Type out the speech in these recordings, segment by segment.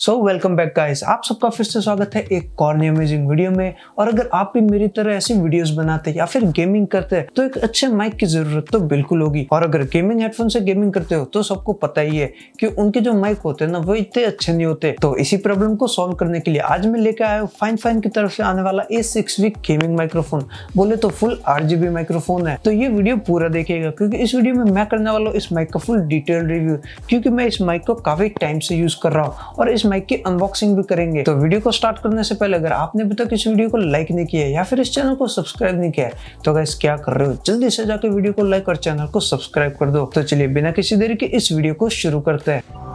so welcome back guys आप सबका फिर से स्वागत है एक और नई अमेजिंग वीडियो में और अगर आप भी मेरी तरह ऐसी वीडियोस बनाते या फिर गेमिंग करते हैं तो एक अच्छे माइक की जरूरत तो बिल्कुल होगी और अगर गेमिंग हेडफोन से गेमिंग करते हो तो सबको पता ही है कि उनके जो माइक होते हैं ना वो इतने अच्छे नहीं होते तो इसी प्रॉब्लम को सॉल्व करने के लिए आज मैं लेके आया हूँ फाइन फाइन की तरफ से आने वाला A six week gaming microphone बोले तो फुल आठ माइक्रोफोन है तो ये वीडियो पूरा देखेगा क्योंकि इस वीडियो में मैं करने वाला हूँ इस माइक का फुल डिटेल रिव्यू क्योंकि मैं इस माइक को काफी टाइम से यूज कर रहा हूँ और इस माइक की अनबॉक्सिंग भी करेंगे तो वीडियो को स्टार्ट करने से पहले अगर आपने अभी तक इस वीडियो को लाइक नहीं किया या फिर इस चैनल को सब्सक्राइब नहीं किया तो अगर क्या कर रहे हो जल्दी से जाकर वीडियो को लाइक और चैनल को सब्सक्राइब कर दो तो चलिए बिना किसी देरी के इस वीडियो को शुरू करते हैं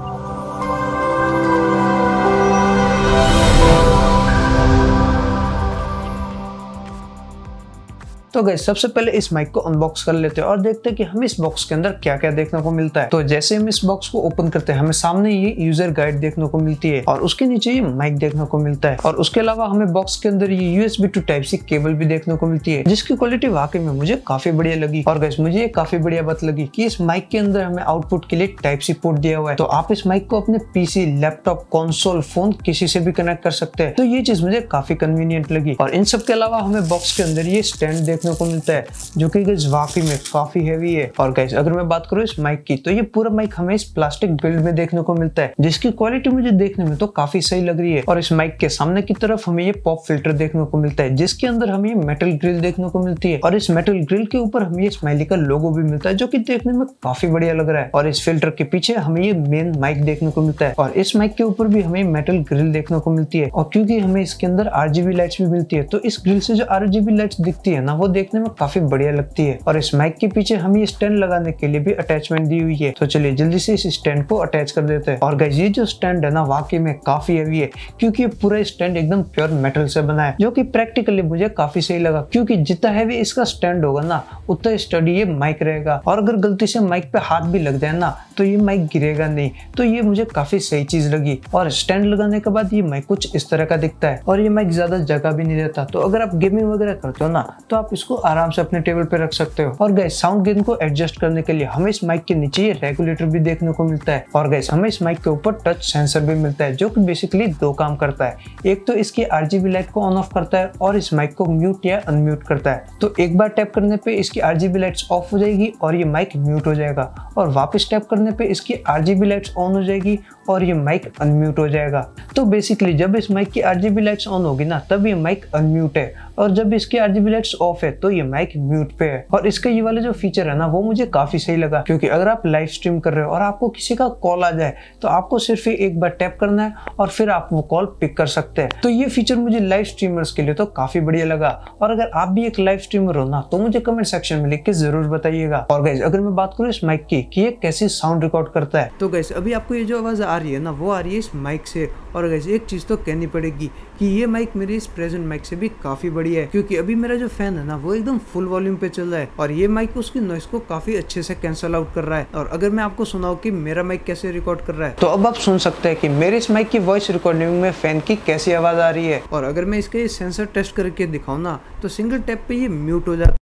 तो गए सबसे पहले इस माइक को अनबॉक्स कर लेते हैं और देखते हैं कि हम इस बॉक्स के अंदर क्या क्या देखने को मिलता है तो जैसे हम इस बॉक्स को ओपन करते हैं हमें सामने ये यूजर गाइड देखने को मिलती है और उसके नीचे ये माइक देखने को मिलता है और उसके अलावा हमें बॉक्स के अंदर ये USB to type C cable भी देखने को मिलती है जिसकी क्वालिटी वाकई में मुझे काफी बढ़िया लगी और गैस मुझे ये काफी बढ़िया बात लगी की इस माइक के अंदर हमें आउटपुट के लिए टाइप सी पोर्ट दिया हुआ है तो आप इस माइक को अपने पीसी लैपटॉप कॉन्सोल फोन किसी से भी कनेक्ट कर सकते हैं तो ये चीज मुझे काफी कन्वीनियंट लगी और इन सब के अलावा हमें बॉक्स के अंदर ये स्टैंड देख देखने को मिलता है जो कि गैस वाकई में काफी हैवी है और गैस अगर मैं बात करूँ इस माइक की तो ये पूरा माइक हमें इस प्लास्टिक बिल्ड में देखने को मिलता है जिसकी क्वालिटी मुझे देखने में तो काफी सही लग रही है और इस माइक के सामने की तरफ हमें ये पॉप फिल्टर देखने को मिलता है जिसके अंदर हमें मेटल ग्रिल देखने को मिलती है और इस मेटल ग्रिल के ऊपर हमें स्माइली का लोगो भी मिलता है जो की देखने में काफी बढ़िया लग रहा है और इस फिल्टर के पीछे हमें ये मेन माइक देखने को मिलता है और इस माइक के ऊपर भी हमें मेटल ग्रिल देखने को मिलती है और क्योंकि हमें इसके अंदर आरजीबी लाइट्स भी मिलती है तो इस ग्रिल से जो आरजीबी लाइट्स दिखती है ना वो देखने में काफी बढ़िया लगती है और इस माइक के पीछे हम ये स्टैंड लगाने के लिए भी अटैचमेंट दी हुई है तो चलिए जल्दी से इस स्टैंड को अटैच कर देते हैं और गाइज ये जो स्टैंड है ना वाकई में काफी हेवी है क्योंकि ये पूरा स्टैंड एकदम प्योर मेटल से बना है जो कि प्रैक्टिकली मुझे काफी सही लगा क्योंकि जितना हैवी इसका स्टैंड होगा ना उतना स्टडी ये माइक रहेगा और अगर गलती से माइक पे हाथ भी लग जाए ना तो ये माइक गिरेगा नहीं तो ये मुझे काफी सही चीज लगी और स्टैंड लगाने के बाद ये माइक कुछ इस तरह का दिखता है और ये माइक ज्यादा जगह भी नहीं देता तो अगर आप गेमिंग वगैरह करते हो ना तो आप इस इसको आराम से अपने टेबल पे रख सकते हो और गए साउंड गेंद को एडजस्ट करने के लिए हमें इस माइक के नीचे रेगुलेटर भी देखने को मिलता है और गए हमें इस माइक के ऊपर टच सेंसर भी मिलता है जो कि बेसिकली दो काम करता है एक तो इसकी आरजीबी लाइट को ऑन ऑफ करता है और इस माइक को म्यूट या अनम्यूट करता है तो एक बार टैप करने पे इसकी आरजीबी लाइट्स ऑफ हो जाएगी और ये माइक म्यूट हो जाएगा और वापस टैप करने पे इसकी आरजीबी लाइट्स ऑन हो जाएगी और ये माइक अनम्यूट हो जाएगा तो बेसिकली जब इस माइक की आरजीबी लाइट्स ऑन होगी ना तब ये माइक अनम्यूट है और जब इसके आरजीबी लाइट्स ऑफ है तो ये माइक म्यूट पे है और इसका ये वाले जो फीचर है ना वो मुझे काफी सही लगा क्योंकि अगर आप लाइव स्ट्रीम कर रहे हो और आपको किसी का कॉल आ जाए तो आपको सिर्फ एक बार टैप करना है और फिर आप वो कॉल पिक कर सकते हैं तो ये फीचर मुझे लाइव स्ट्रीमर्स के लिए तो काफी बढ़िया लगा और अगर आप भी एक लाइव स्ट्रीमर हो ना तो मुझे कमेंट सेक्शन में लिख के जरूर बताइएगा और गैस अगर मैं बात करूँ इस माइक की कि ये कैसे साउंड रिकॉर्ड करता है तो गैस अभी आपको ये जो आवाज आ रही है ना वो आ रही है इस माइक से और गैस एक चीज़ तो कहनी पड़ेगी कि ये माइक मेरे इस प्रेजेंट माइक से भी काफ़ी बड़ी है क्योंकि अभी मेरा जो फैन है ना वो एकदम फुल वॉल्यूम पे चल रहा है और ये माइक उसकी नॉइस को काफ़ी अच्छे से कैंसल आउट कर रहा है और अगर मैं आपको सुनाऊ की मेरा माइक कैसे रिकॉर्ड कर रहा है तो अब आप सुन सकते हैं की मेरे इस माइक की वॉइस रिकॉर्डिंग में फैन की कैसी आवाज़ आ रही है और अगर मैं इसके सेंसर टेस्ट करके दिखाऊँ ना तो सिंगल टैप पे ये म्यूट हो जाता है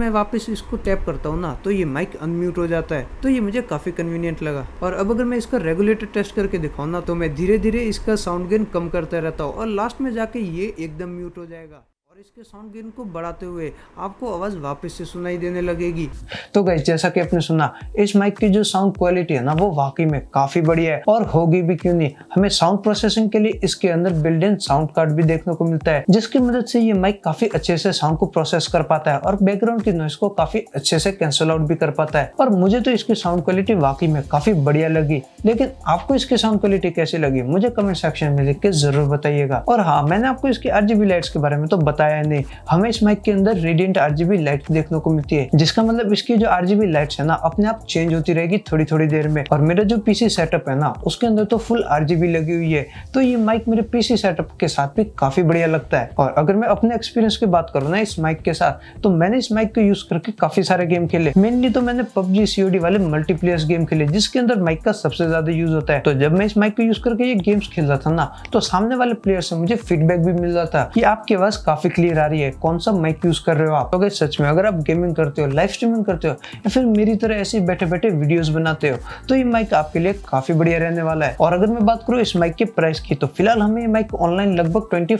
मैं वापस इसको टैप करता हूँ ना तो ये माइक अनम्यूट हो जाता है तो ये मुझे काफ़ी कन्वीनियंट लगा और अब अगर मैं इसका रेगुलेटर टेस्ट करके दिखाऊँ ना तो मैं धीरे धीरे इसका साउंड गेन कम करता रहता हूँ और लास्ट में जाके ये एकदम म्यूट हो जाएगा इसके साउंड गेन को बढ़ाते हुए आपको आवाज़ वापस से सुनाई देने लगेगी तो गैस जैसा कि आपने सुना इस माइक की जो साउंड क्वालिटी है ना वो वाकई में काफ़ी बढ़िया है और होगी भी क्यों नहीं हमें साउंड प्रोसेसिंग के लिए इसके अंदर बिल्ड इन साउंड कार्ड भी देखने को मिलता है जिसकी मदद से ये माइक काफ़ी अच्छे से साउंड को प्रोसेस कर पाता है और बैकग्राउंड की नॉइस को काफ़ी अच्छे से कैंसिल आउट भी कर पाता है और मुझे तो इसकी साउंड क्वालिटी वाकई में काफ़ी बढ़िया लगी लेकिन आपको इसकी साउंड क्वालिटी कैसी लगी मुझे कमेंट सेक्शन में लिख के जरूर बताइएगा और हाँ मैंने आपको इसकी आरजीबी लाइट्स के बारे में तो बताया आया नहीं हमें इस माइक के अंदर रेडियंट आरजीबी लाइट देखने को मिलती है जिसका मतलब इसकी जो आरजीबी लाइट्स है ना अपने आप चेंज होती रहेगी थोड़ी थोड़ी देर में और मेरा जो पीसी सेटअप है ना उसके अंदर तो फुल आरजीबी लगी हुई है तो ये माइक मेरे पीसी सेटअप के साथ भी काफी बढ़िया लगता है और अगर मैं अपने एक्सपीरियंस की बात करूँ ना इस माइक के साथ तो मैंने इस माइक को यूज करके काफी सारे गेम खेले मेनली तो मैंने पबजी सीओडी वाले मल्टीप्लेयर गेम खेले जिसके अंदर माइक का सबसे ज्यादा यूज होता है तो जब मैं इस माइक को यूज करके ये गेम्स खेलता था ना तो सामने वाले प्लेयर से मुझे फीडबैक भी मिल रहा था कि आपके पास काफी क्लियर आ रही है कौन सा माइक यूज कर रहे हो आप तो सच में अगर आप गेमिंग करते हो लाइव स्ट्रीमिंग करते हो या फिर मेरी तरह ऐसे बैठे बैठे वीडियोस बनाते हो तो ये माइक आपके लिए काफी बढ़िया रहने वाला है और अगर मैं बात करूँ इस माइक के प्राइस की तो फिलहाल हमें ये माइक ऑनलाइन लगभग ट्वेंटी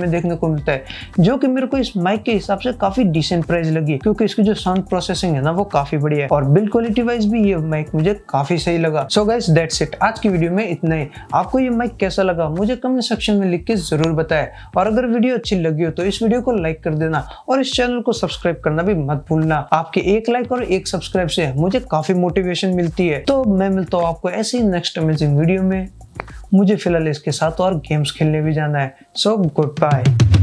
में देखने को मिलता है जो कि मेरे को इस माइक के हिसाब से काफी डिसेंट प्राइस लगी क्योंकि इसकी जो साउंड प्रोसेसिंग है ना वो काफी बढ़िया है और बिल क्वालिटी वाइज भी ये माइक मुझे काफी सही लगा सो गाइस दैट्स इट आज की वीडियो में इतना ही आपको ये माइक कैसा लगा मुझे कमेंट सेक्शन में लिख के जरूर बताएं और अगर वीडियो अच्छी लगी हो तो तो इस वीडियो को लाइक कर देना और इस चैनल को सब्सक्राइब करना भी मत भूलना आपके एक लाइक और एक सब्सक्राइब से मुझे काफी मोटिवेशन मिलती है तो मैं मिलता हूँ आपको ऐसे ही नेक्स्ट अमेजिंग वीडियो में मुझे फिलहाल इसके साथ और गेम्स खेलने भी जाना है सो गुड बाय